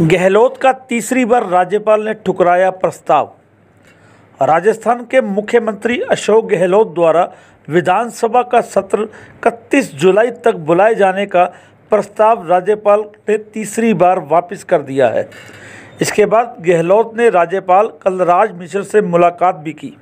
गहलोत का तीसरी बार राज्यपाल ने ठुकराया प्रस्ताव राजस्थान के मुख्यमंत्री अशोक गहलोत द्वारा विधानसभा का सत्र 31 जुलाई तक बुलाए जाने का प्रस्ताव राज्यपाल ने तीसरी बार वापस कर दिया है इसके बाद गहलोत ने राज्यपाल कलराज मिश्र से मुलाकात भी की